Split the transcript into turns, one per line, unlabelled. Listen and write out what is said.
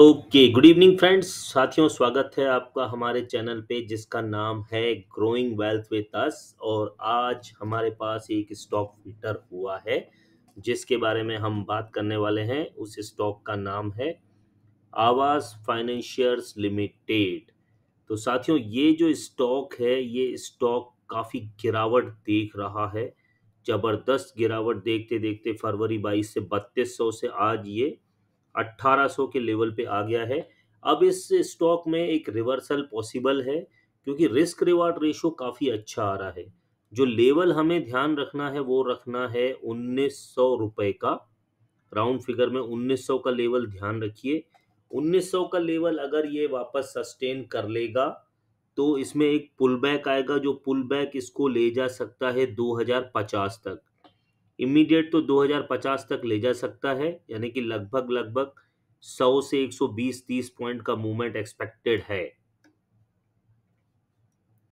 okay good evening friends साथियों स्वागत है आपका हमारे चैनल पे जिसका नाम है ग्रोइंग वेल्थ वे अस और आज हमारे पास एक स्टॉक फिल्टर हुआ है जिसके बारे में हम बात करने वाले हैं उस स्टॉक का नाम है आवास फाइनेंशियर्स लिमिटेड तो साथियों ये जो स्टॉक है ये स्टॉक काफ़ी गिरावट देख रहा है ज़बरदस्त गिरावट देखते देखते फरवरी बाईस से बत्तीस सौ से आज ये 1800 के लेवल पे आ गया है अब इस स्टॉक में एक रिवर्सल पॉसिबल है क्योंकि रिस्क रिवार्ड रेशो काफ़ी अच्छा आ रहा है जो लेवल हमें ध्यान रखना है वो रखना है उन्नीस सौ रुपये का राउंड फिगर में 1900 का लेवल ध्यान रखिए 1900 का लेवल अगर ये वापस सस्टेन कर लेगा तो इसमें एक पुल बैक आएगा जो पुल बैक इसको ले जा सकता है 2050 तक इमीडिएट तो 2050 तक ले जा सकता है यानी कि लगभग लगभग 100 से 120 30 पॉइंट का मूवमेंट एक्सपेक्टेड है